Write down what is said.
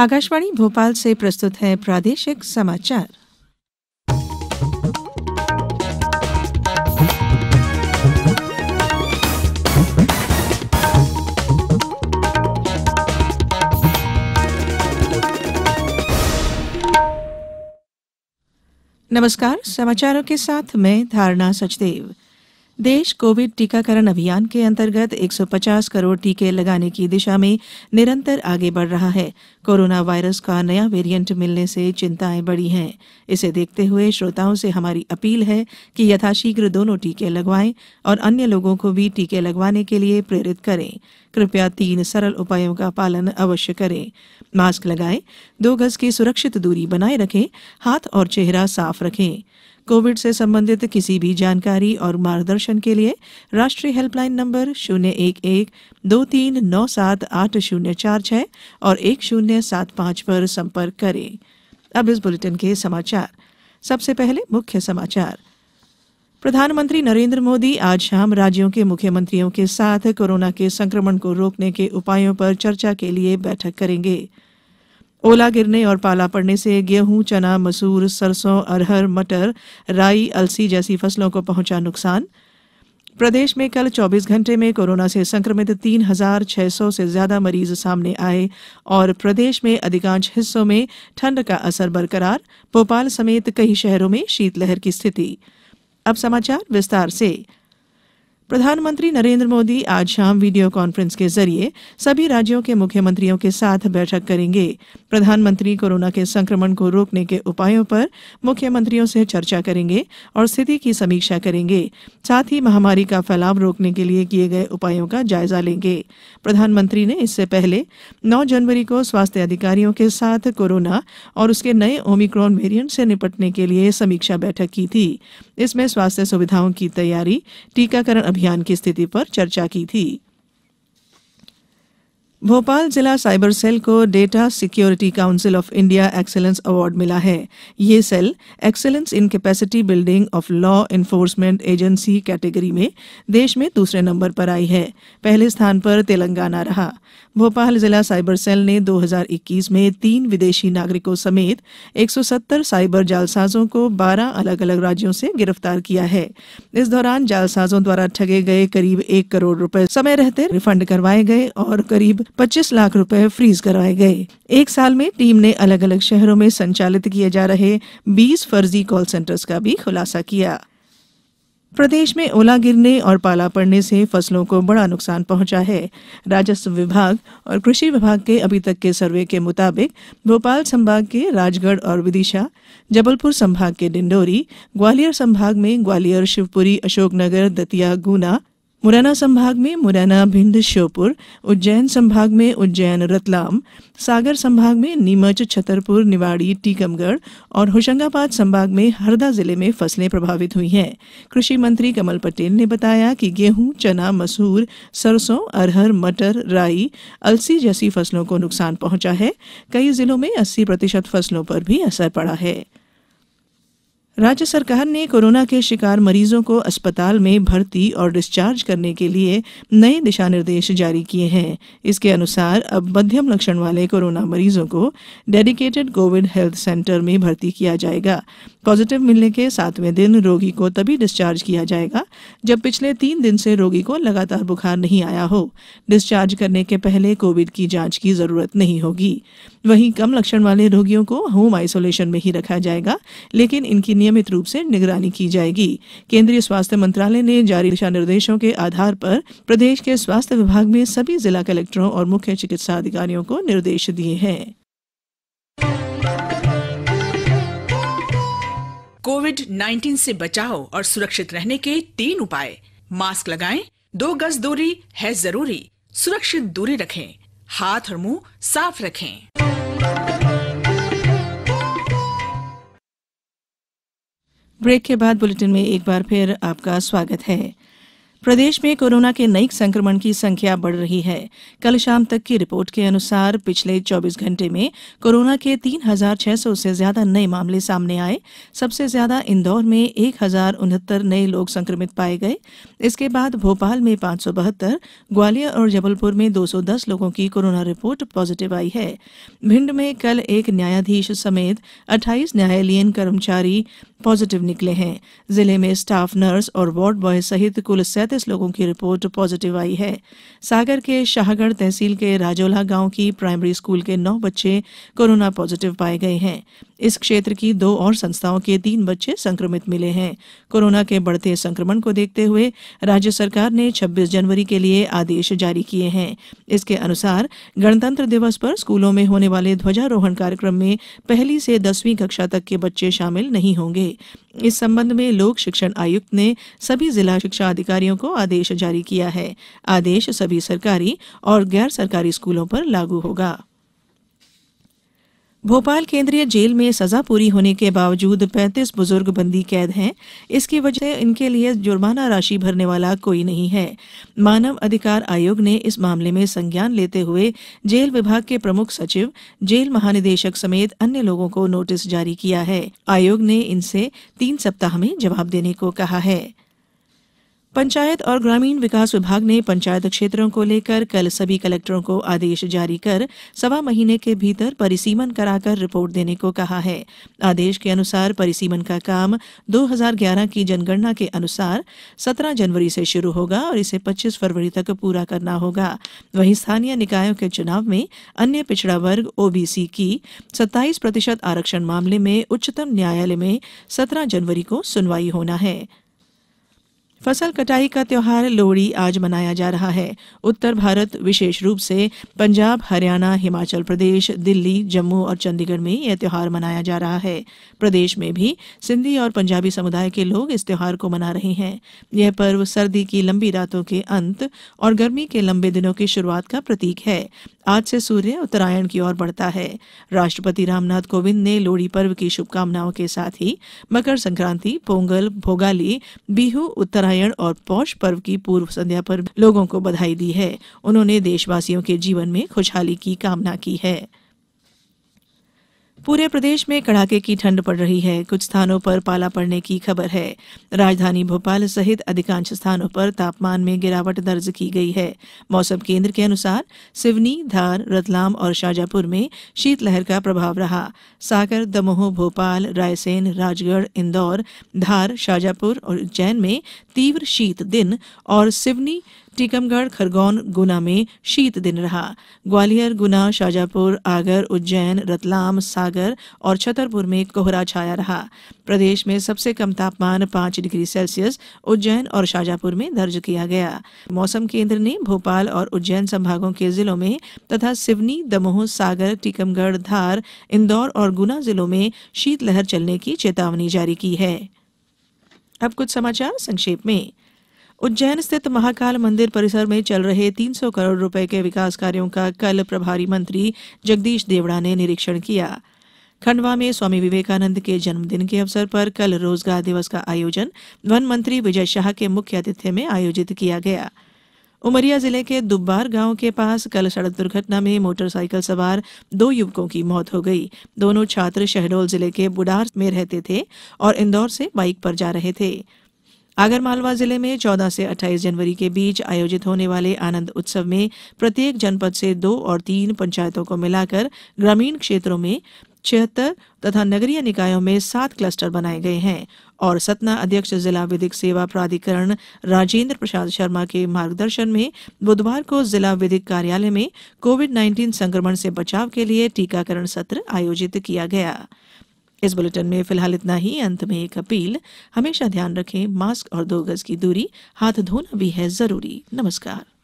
आकाशवाणी भोपाल से प्रस्तुत है प्रादेशिक समाचार नमस्कार समाचारों के साथ मैं धारणा सचदेव देश कोविड टीकाकरण अभियान के अंतर्गत 150 करोड़ टीके लगाने की दिशा में निरंतर आगे बढ़ रहा है कोरोना वायरस का नया वेरिएंट मिलने से चिंताएं बढ़ी हैं इसे देखते हुए श्रोताओं से हमारी अपील है कि यथाशीघ्र दोनों टीके लगवाएं और अन्य लोगों को भी टीके लगवाने के लिए प्रेरित करें कृपया तीन सरल उपायों का पालन अवश्य करें मास्क लगाएं दो गज की सुरक्षित दूरी बनाए रखें हाथ और चेहरा साफ रखें कोविड से संबंधित किसी भी जानकारी और मार्गदर्शन के लिए राष्ट्रीय हेल्पलाइन नंबर शून्य एक एक दो तीन नौ सात आठ शून्य चार छः और एक शून्य सात पाँच पर संपर्क करें अब इस बुलेटिन के समाचार सबसे पहले मुख्य समाचार प्रधानमंत्री नरेंद्र मोदी आज शाम राज्यों के मुख्यमंत्रियों के साथ कोरोना के संक्रमण को रोकने के उपायों पर चर्चा के लिए बैठक करेंगे ओला गिरने और पाला पड़ने से गेहूं चना मसूर सरसों अरहर मटर राई अलसी जैसी फसलों को पहुंचा नुकसान प्रदेश में कल 24 घंटे में कोरोना से संक्रमित 3,600 से ज्यादा मरीज सामने आए और प्रदेश में अधिकांश हिस्सों में ठंड का असर बरकरार भोपाल समेत कई शहरों में शीतलहर की स्थिति अब समाचार विस्तार से प्रधानमंत्री नरेन्द्र मोदी आज शाम वीडियो कॉन्फ्रेंस के जरिए सभी राज्यों के मुख्यमंत्रियों के साथ बैठक करेंगे प्रधानमंत्री कोरोना के संक्रमण को रोकने के उपायों पर मुख्यमंत्रियों से चर्चा करेंगे और स्थिति की समीक्षा करेंगे साथ ही महामारी का फैलाव रोकने के लिए किए गए उपायों का जायजा लेंगे प्रधानमंत्री ने इससे पहले नौ जनवरी को स्वास्थ्य अधिकारियों के साथ कोरोना और उसके नए ओमिक्रॉन वेरियंट से निपटने के लिए समीक्षा बैठक की थी इसमें स्वास्थ्य सुविधाओं की तैयारी टीकाकरण अभियान की स्थिति पर चर्चा की थी भोपाल जिला साइबर सेल को data security council of India excellence award मिला है ये cell excellence in capacity building of law enforcement agency category में देश में दूसरे नंबर पर आई है पहले स्थान पर तेलंगाना रहा भोपाल जिला साइबर सेल ने 2021 में तीन विदेशी नागरिकों समेत 170 साइबर जालसाजों को 12 अलग अलग राज्यों से गिरफ्तार किया है इस दौरान जालसाजों द्वारा ठगे गए करीब एक करोड़ रुपए समय रहते रिफंड करवाए गए और करीब 25 लाख रुपए फ्रीज करवाए गए एक साल में टीम ने अलग अलग शहरों में संचालित किए जा रहे 20 फर्जी कॉल सेंटर्स का भी खुलासा किया प्रदेश में ओला गिरने और पाला पड़ने से फसलों को बड़ा नुकसान पहुंचा है राजस्व विभाग और कृषि विभाग के अभी तक के सर्वे के मुताबिक भोपाल संभाग के राजगढ़ और विदिशा जबलपुर संभाग के डिंडोरी ग्वालियर संभाग में ग्वालियर शिवपुरी अशोकनगर दतिया गुना मुरैना संभाग में मुरैना भिंड श्योपुर उज्जैन संभाग में उज्जैन रतलाम सागर संभाग में नीमच छतरपुर निवाड़ी टीकमगढ़ और होशंगाबाद संभाग में हरदा जिले में फसलें प्रभावित हुई हैं कृषि मंत्री कमल पटेल ने बताया कि गेहूं चना मसूर सरसों अरहर मटर राई अलसी जैसी फसलों को नुकसान पहुंचा है कई जिलों में अस्सी प्रतिशत फसलों पर भी असर पड़ा है राज्य सरकार ने कोरोना के शिकार मरीजों को अस्पताल में भर्ती और डिस्चार्ज करने के लिए नए दिशा निर्देश जारी किए हैं इसके अनुसार अब मध्यम लक्षण वाले कोरोना मरीजों को डेडिकेटेड कोविड हेल्थ सेंटर में भर्ती किया जाएगा पॉजिटिव मिलने के सातवें दिन रोगी को तभी डिस्चार्ज किया जाएगा जब पिछले तीन दिन से रोगी को लगातार बुखार नहीं आया हो डिस्चार्ज करने के पहले कोविड की जांच की जरूरत नहीं होगी वहीं कम लक्षण वाले रोगियों को होम आइसोलेशन में ही रखा जाएगा लेकिन इनकी नियमित रूप से निगरानी की जाएगी केंद्रीय स्वास्थ्य मंत्रालय ने जारी दिशा निर्देशों के आधार पर प्रदेश के स्वास्थ्य विभाग में सभी जिला कलेक्टरों और मुख्य चिकित्सा अधिकारियों को निर्देश दिए हैं कोविड 19 से बचाव और सुरक्षित रहने के तीन उपाय मास्क लगाएं, दो गज दूरी है जरूरी सुरक्षित दूरी रखें हाथ और मुंह साफ रखें ब्रेक के बाद बुलेटिन में एक बार फिर आपका स्वागत है प्रदेश में कोरोना के नए संक्रमण की संख्या बढ़ रही है कल शाम तक की रिपोर्ट के अनुसार पिछले 24 घंटे में कोरोना के 3,600 से ज्यादा नए मामले सामने आए सबसे ज्यादा इंदौर में एक नए लोग संक्रमित पाए गए इसके बाद भोपाल में पांच ग्वालियर और जबलपुर में 210 लोगों की कोरोना रिपोर्ट पॉजिटिव आई है भिंड में कल एक न्यायाधीश समेत अट्ठाईस न्यायालयीन कर्मचारी पॉजिटिव निकले हैं जिले में स्टाफ नर्स और वार्ड बॉय सहित कुल सैंतीस लोगों की रिपोर्ट पॉजिटिव आई है सागर के शाहगढ़ तहसील के राजोला गांव की प्राइमरी स्कूल के नौ बच्चे कोरोना पॉजिटिव पाए गए हैं इस क्षेत्र की दो और संस्थाओं के तीन बच्चे संक्रमित मिले हैं कोरोना के बढ़ते संक्रमण को देखते हुए राज्य सरकार ने 26 जनवरी के लिए आदेश जारी किए हैं इसके अनुसार गणतंत्र दिवस पर स्कूलों में होने वाले ध्वजारोहण कार्यक्रम में पहली से दसवीं कक्षा तक के बच्चे शामिल नहीं होंगे इस संबंध में लोक शिक्षण आयुक्त ने सभी जिला शिक्षा अधिकारियों को आदेश जारी किया है आदेश सभी सरकारी और गैर सरकारी स्कूलों पर लागू होगा भोपाल केंद्रीय जेल में सजा पूरी होने के बावजूद 35 बुजुर्ग बंदी कैद हैं इसकी वजह से इनके लिए जुर्माना राशि भरने वाला कोई नहीं है मानव अधिकार आयोग ने इस मामले में संज्ञान लेते हुए जेल विभाग के प्रमुख सचिव जेल महानिदेशक समेत अन्य लोगों को नोटिस जारी किया है आयोग ने इनसे तीन सप्ताह में जवाब देने को कहा है पंचायत और ग्रामीण विकास विभाग ने पंचायत क्षेत्रों को लेकर कल सभी कलेक्टरों को आदेश जारी कर सवा महीने के भीतर परिसीमन कराकर रिपोर्ट देने को कहा है आदेश के अनुसार परिसीमन का काम 2011 की जनगणना के अनुसार 17 जनवरी से शुरू होगा और इसे 25 फरवरी तक पूरा करना होगा वहीं स्थानीय निकायों के चुनाव में अन्य पिछड़ा वर्ग ओबीसी की सत्ताईस प्रतिशत आरक्षण मामले में उच्चतम न्यायालय में सत्रह जनवरी को सुनवाई होना है फसल कटाई का त्यौहार लोहड़ी आज मनाया जा रहा है उत्तर भारत विशेष रूप से पंजाब हरियाणा हिमाचल प्रदेश दिल्ली जम्मू और चंडीगढ़ में यह त्यौहार मनाया जा रहा है प्रदेश में भी सिंधी और पंजाबी समुदाय के लोग इस त्यौहार को मना रहे हैं यह पर्व सर्दी की लंबी रातों के अंत और गर्मी के लंबे दिनों की शुरुआत का प्रतीक है आज से सूर्य उत्तरायण की ओर बढ़ता है राष्ट्रपति रामनाथ कोविंद ने लोहड़ी पर्व की शुभकामनाओं के साथ ही मकर संक्रांति पोंगल भोगाली बिहू उत्तरायण और पौष पर्व की पूर्व संध्या पर लोगों को बधाई दी है उन्होंने देशवासियों के जीवन में खुशहाली की कामना की है पूरे प्रदेश में कड़ाके की ठंड पड़ रही है कुछ स्थानों पर पाला पड़ने की खबर है राजधानी भोपाल सहित अधिकांश स्थानों पर तापमान में गिरावट दर्ज की गई है मौसम केंद्र के अनुसार सिवनी धार रतलाम और शाजापुर में शीतलहर का प्रभाव रहा सागर दमोह भोपाल रायसेन राजगढ़ इंदौर धार शाजापुर और उज्जैन में तीव्र शीत दिन और सिवनी टीकमगढ़ खरगोन गुना में शीत दिन रहा ग्वालियर गुना शाजापुर आगर उज्जैन रतलाम सागर और छतरपुर में कोहरा छाया रहा प्रदेश में सबसे कम तापमान पांच डिग्री सेल्सियस उज्जैन और शाजापुर में दर्ज किया गया मौसम केंद्र ने भोपाल और उज्जैन संभागों के जिलों में तथा सिवनी दमोह सागर टीकमगढ़ धार इंदौर और गुना जिलों में शीतलहर चलने की चेतावनी जारी की है अब कुछ समाचार संक्षेप में उज्जैन स्थित महाकाल मंदिर परिसर में चल रहे 300 करोड़ रुपए के विकास कार्यों का कल प्रभारी मंत्री जगदीश देवड़ा ने निरीक्षण किया खंडवा में स्वामी विवेकानंद के जन्मदिन के अवसर पर कल रोजगार दिवस का आयोजन वन मंत्री विजय शाह के मुख्य अतिथ्य में आयोजित किया गया उमरिया जिले के दुब्बार गांव के पास कल सड़क दुर्घटना में मोटरसाइकिल सवार दो युवकों की मौत हो गई दोनों छात्र शहडोल जिले के बुडार में रहते थे और इंदौर से बाइक पर जा रहे थे आगरमालवा जिले में 14 से 28 जनवरी के बीच आयोजित होने वाले आनंद उत्सव में प्रत्येक जनपद से दो और तीन पंचायतों को मिलाकर ग्रामीण क्षेत्रों में छिहत्तर तथा नगरीय निकायों में सात क्लस्टर बनाए गए हैं और सतना अध्यक्ष जिला विधिक सेवा प्राधिकरण राजेंद्र प्रसाद शर्मा के मार्गदर्शन में बुधवार को जिला विधिक कार्यालय में कोविड 19 संक्रमण से बचाव के लिए टीकाकरण सत्र आयोजित किया गया इस बुलेटिन में फिलहाल इतना ही अंत में एक अपील हमेशा ध्यान रखें मास्क और दो गज की दूरी हाथ धोना भी है जरूरी नमस्कार